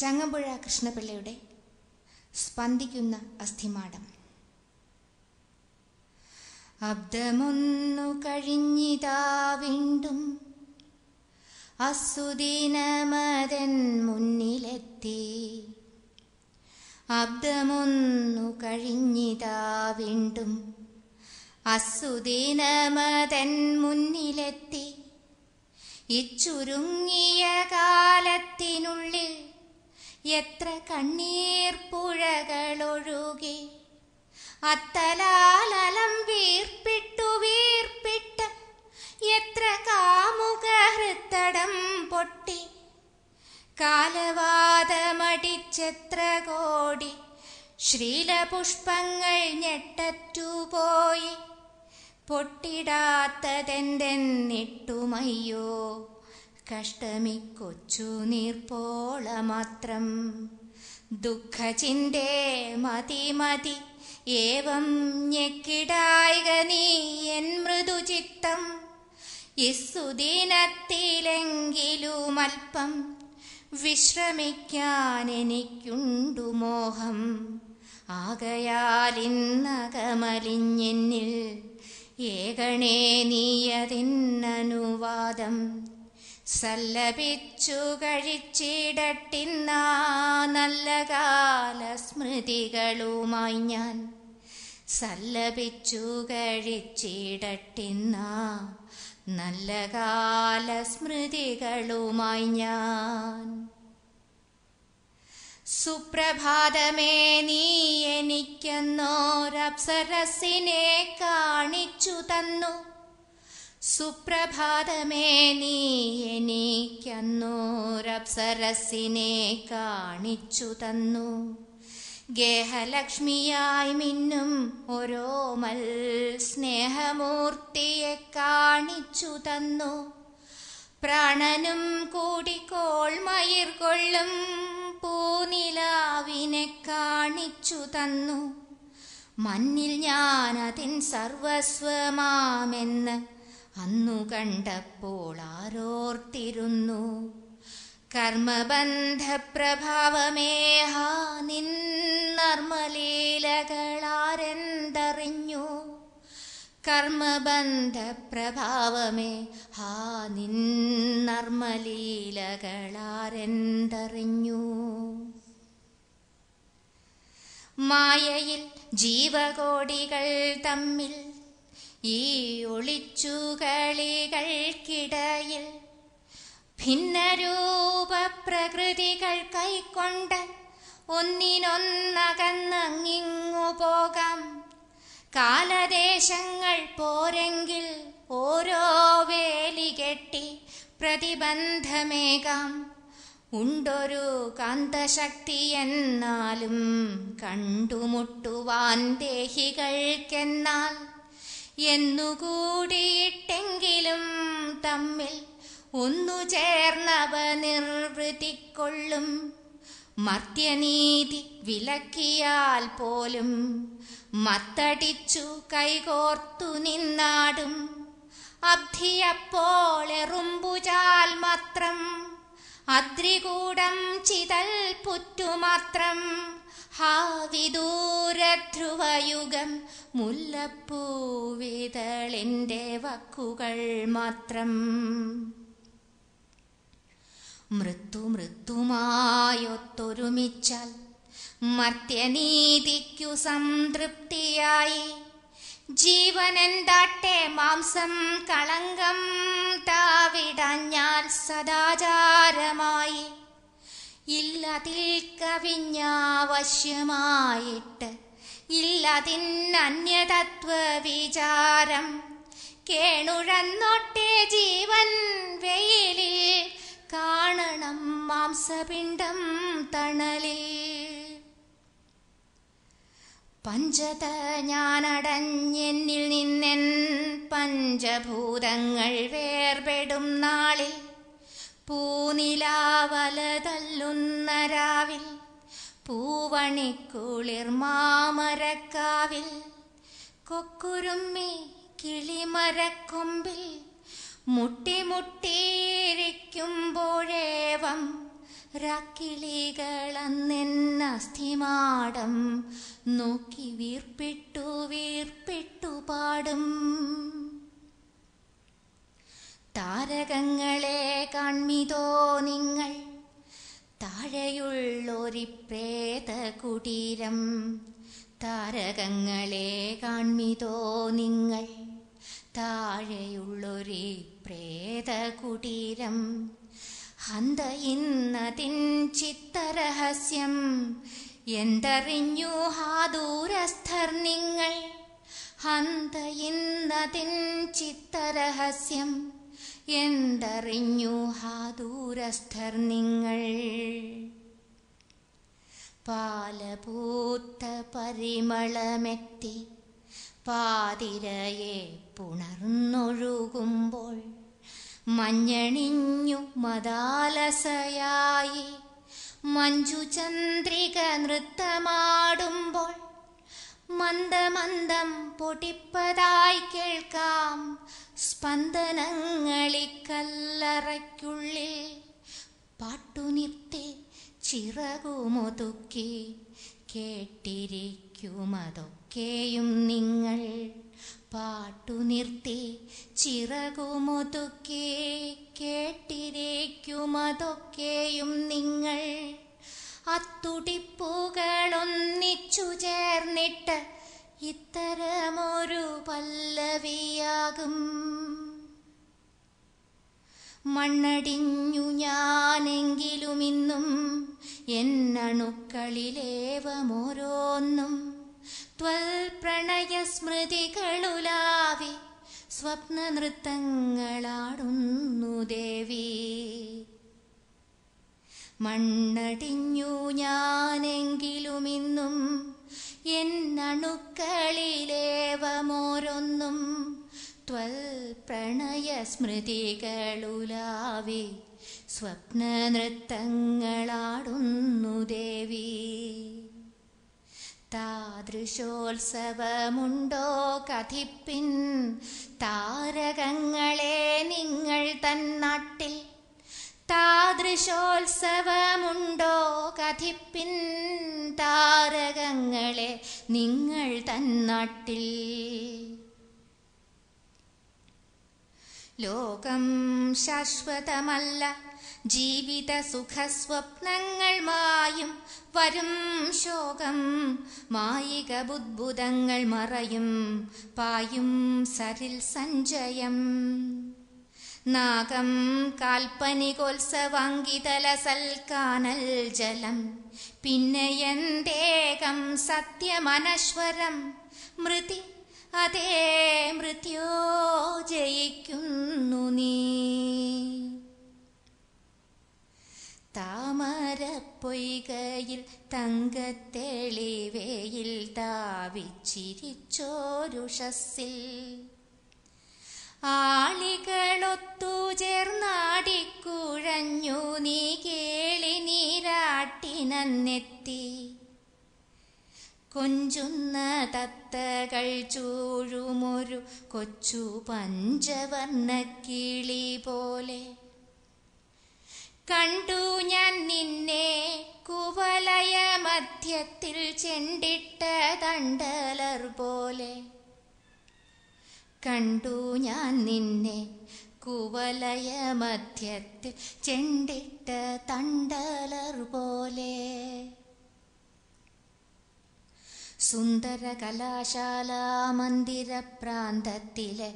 ചങ്ങമ്പുഴ കൃഷ്ണപിള്ളയുടെ സ്പന്ദിക്കുന്ന അസ്ഥിമാടം അബ്ദമൊന്നു കഴിഞ്ഞിതാ വീണ്ടും അസുദീനമതൻ മുന്നിലെത്തി അബ്ദമൊന്നു കഴിഞ്ഞിതാ വീണ്ടും അസുദീനമതൻ മുന്നിലെത്തി ഇച്ചുരുങ്ങിയ കാലത്തിനുള്ളിൽ എത്ര കണ്ണീർ പുഴകളൊഴുകി അത്തലാലം വീർപ്പിട്ടു വീർപ്പിട്ട് എത്ര കാമുക ഹൃത്തടം പൊട്ടി കാലവാദമടിച്ചെത്ര കോടി പുഷ്പങ്ങൾ ഞെട്ടറ്റുപോയി പൊട്ടിടാത്തതെന്തെന്നിട്ടുമയ്യോ കഷ്ടമിക്കൊച്ചു നീർപ്പോള മാത്രം ദുഃഖചിന്തേ മതി മതി ഏവം ഞെക്കിടായിക നീ എൻ മൃദുചിത്തം ഇസുദിനത്തിലെങ്കിലും അല്പം വിശ്രമിക്കാൻ എനിക്കുണ്ടു മോഹം ആകയാൽ ഇന്നകമലിഞ്ഞെന്നിൽ ഏകണേ നീയതിന്നനുവാദം സല്ലപിച്ചു കഴിച്ചിടട്ടിന്ന നല്ല കാല സ്മൃതികളുമായി ഞാൻ സല്ലപിച്ചു കഴിച്ചിടട്ടിന്ന നല്ല കാല സ്മൃതികളുമായി ഞാൻ സുപ്രഭാതമേ നീ എനിക്കെന്നോരപ്സരസിനെ കാണിച്ചു തന്നു സുപ്രഭാതമേ നീ എനിക്കന്നൂരപ്സരസിനെ കാണിച്ചു തന്നു ഗേഹലക്ഷ്മിയായി മിന്നും മൽ സ്നേഹമൂർത്തിയെ കാണിച്ചു തന്നു പ്രാണനും കൂടിക്കോൾ മയിർ കൊള്ളും പൂനിലാവിനെ കാണിച്ചു തന്നു മണ്ണിൽ ഞാനതിൻ സർവസ്വമാമെന്ന് അന്നു കണ്ടപ്പോൾ ആരോർത്തിരുന്നു കർമ്മബന്ധപ്രഭാവമേഹ നിന്നർമ്മലീലകളാരെന്തറിഞ്ഞു കർമ്മബന്ധപ്രഭാവമേ ഹാ നിന്നർമ്മലീലകളാരെന്തറിഞ്ഞു മായയിൽ ജീവകോടികൾ തമ്മിൽ ഈ ഒളിച്ചുകളികൾക്കിടയിൽ ഭിന്നരൂപപ്രകൃതികൾ കൈക്കൊണ്ട് ഒന്നിനൊന്നകന്നങ്ങിങ്ങു പോകാം കാലദേശങ്ങൾ പോരെങ്കിൽ ഓരോ വേലി കെട്ടി പ്രതിബന്ധമേകാം ഉണ്ടൊരു കാന്തശക്തി എന്നാലും കണ്ടുമുട്ടുവാൻ ദേഹികൾക്കെന്നാൽ എന്നുകൂടിയിട്ടെങ്കിലും തമ്മിൽ ഒന്നു ചേർന്നവ നിർവൃതിക്കൊള്ളും മർത്യനീതി വിലക്കിയാൽ പോലും മത്തടിച്ചു കൈകോർത്തു നിന്നാടും അബ്ധിയപ്പോൾ എറുമ്പുചാൽ മാത്രം അദ്രികൂടം ചിതൽ പുറ്റുമാത്രം ഹാവിദൂരധ്രുവയുഗം മുല്ലപ്പൂവിതളിൻ്റെ വക്കുകൾ മാത്രം മൃത്തു മൃത്തുമായൊത്തൊരുമിച്ചാൽ മർത്യനീതിക്കു സംതൃപ്തിയായി ജീവനെന്താട്ടെ മാംസം കളങ്കം താവിടഞ്ഞാൽ സദാചാരമായി ഇല്ലതിൽ കവിഞ്ഞാവശ്യമായിട്ട് ഇല്ലതിൻ അന്യതത്വ വിചാരം കേണുഴന്നോട്ടെ ജീവൻ വെയിലിൽ കാണണം മാംസപിണ്ഡം തണലിൽ പഞ്ചത ഞാനടഞ്ഞെന്നിൽ നിന്നെൻ പഞ്ചഭൂതങ്ങൾ വേർപെടും നാളിൽ പൂനിലാവലതല്ലുന്ന രാവിൽ പൂവണിക്കുളിർ മാമരക്കാവിൽ കൊക്കുരുമ്മി കിളിമരക്കൊമ്പിൽ മുട്ടിമുട്ടിയിരിക്കുമ്പോഴേവം സ്ഥിമാടം നോക്കി വീർപ്പിട്ടു വീർപ്പിട്ടു പാടും താരകങ്ങളെ കാൺമിതോ നിങ്ങൾ താഴെയുള്ളൊരു പ്രേത കുടീരം താരകങ്ങളെ കാൺമിതോ നിങ്ങൾ താഴെയുള്ളൊരു പ്രേത കുടീരം അന്ത ഇന്നതിൻ ചിത്തരഹസ്യം എന്തറിഞ്ഞു ഹാദൂരസ്ഥർ നിങ്ങൾ അന്ത ഇന്നതിൻ ചിത്തരഹസ്യം എന്തറിഞ്ഞു ഹാദൂരസ്ഥർ നിങ്ങൾ പാലപൂത്ത പരിമളമെത്തി പാതിരയെ പുണർന്നൊഴുകുമ്പോൾ മഞ്ഞണിഞ്ഞു മതാലസയായി മഞ്ജുചന്ദ്രിക നൃത്തമാടുമ്പോൾ മന്ദമന്ദം പൊട്ടിപ്പതായി കേൾക്കാം സ്പന്ദനങ്ങളിക്കല്ലറയ്ക്കുള്ളിൽ പാട്ടുനിർത്തി ചിറകുമൊതുക്കി കേട്ടിരിക്കുമതൊക്കെയും നിങ്ങൾ പാട്ടു നിർത്തി ചിറകുമൊതുക്കെ കേട്ടിരേക്കുമതൊക്കെയും നിങ്ങൾ അത്തുടിപ്പുകളൊന്നിച്ചു ചേർന്നിട്ട് ഇത്തരമൊരു പല്ലവിയാകും മണ്ണടിഞ്ഞു ഞാനെങ്കിലും ഇന്നും എന്നണുക്കളിലേവമോരോന്നും ത്വൽപ്രണയസ്മൃതികളുലാവി സ്വപ്ന നൃത്തങ്ങളാടുന്നു ദേവി മണ്ണടിഞ്ഞു ഞാനെങ്കിലും ഇന്നും എന്നണുക്കളിലേവമോരൊന്നും ത്വൽ പ്രണയ സ്വപ്ന നൃത്തങ്ങളാടുന്നു ദേവി താദൃശോത്സവമുണ്ടോ കഥിപ്പിൻ താരകങ്ങളെ നിങ്ങൾ തന്നാട്ടിൽ താദൃശോത്സവമുണ്ടോ കഥിപ്പിൻ താരകങ്ങളെ നിങ്ങൾ തന്നാട്ടിൽ ലോകം ശാശ്വതമല്ല ജീവിത സുഖസ്വപ്നങ്ങൾ മായും വരും ശോകം മായിക ബുദ്ധുതങ്ങൾ മറയും പായും സരിൽ സഞ്ജയം നാഗം സൽക്കാനൽ ജലം എന്തേകം സത്യമനശ്വരം മൃതി അതേ മൃത്യോ ജയിക്കും പൊയ്കയിൽ തങ്കത്തെളിവേയിൽ താവിച്ചിരിച്ചോരുഷസിൽ ആളികളൊത്തു ചേർന്നാടിക്കുഴഞ്ഞു നീ കേളി നീരാട്ടിനെത്തി കൊഞ്ചുന്ന തത്തകൾ ചൂഴുമൊരു കൊച്ചു പഞ്ചവർണ്ണക്കിളി പോലെ കണ്ടു ഞാൻ നിന്നെ കുവലയ മധ്യത്തിൽ ചെണ്ടിട്ട തണ്ടലർ പോലെ കണ്ടു ഞാൻ നിന്നെ കുവലയ മധ്യത്തിൽ ചെണ്ടിട്ട തണ്ടലർ പോലെ പ്രാന്തത്തിലെ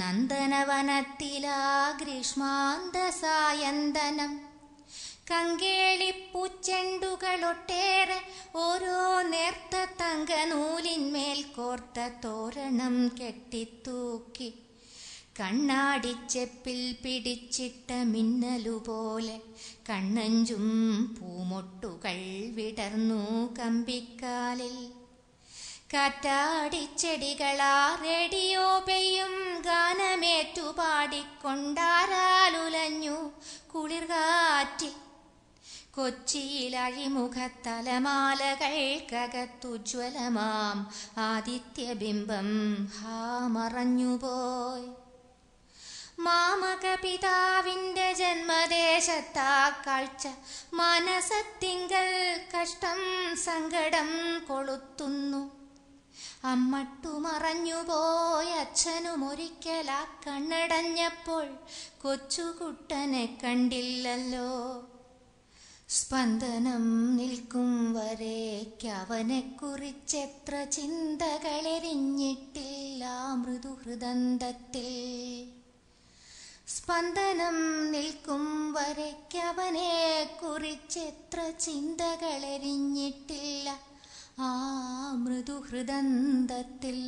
നന്ദനവനത്തിലാ സായന്തനം കങ്കേളിപ്പൂച്ചെണ്ടുകളൊട്ടേറെ ഓരോ നേർത്ത തങ്കനൂലിന്മേൽ കോർത്ത തോരണം കെട്ടിത്തൂക്കി കണ്ണാടിച്ചെപ്പിൽ പിടിച്ചിട്ട മിന്നലുപോലെ കണ്ണഞ്ചും പൂമൊട്ടുകൾ വിടർന്നു കമ്പിക്കാലിൽ കാറ്റാടിച്ചെടികളാ റേഡിയോ പെയ്യും ഗാനമേറ്റു പാടിക്കൊണ്ടാരാലുലഞ്ഞു കുളിർ കാറ്റിൽ കൊച്ചിയിലഴിമുഖത്തലമാലകൾക്കകത്തുജ്വലമാം ആദിത്യബിംബം ഹാ മറഞ്ഞുപോയ് മാമക പിതാവിൻ്റെ ജന്മദേശത്താ കാഴ്ച മനസത്തിങ്കൽ കഷ്ടം സങ്കടം കൊളുത്തുന്നു അച്ഛനും അച്ഛനുമൊരിക്കലാ കണ്ണടഞ്ഞപ്പോൾ കൊച്ചുകുട്ടനെ കണ്ടില്ലല്ലോ സ്പന്ദനം നിൽക്കും വരേക്കവനെ കുറിച്ചെത്ര ചിന്തകളെരിഞ്ഞിട്ടില്ല മൃദുഹൃദന്തത്തിൽ സ്പന്ദനം നിൽക്കും വരയ്ക്കവനെ കുറിച്ചെത്ര ചിന്തകളെരിഞ്ഞിട്ടില്ല ആ മൃദുഹൃദന്തത്തിൽ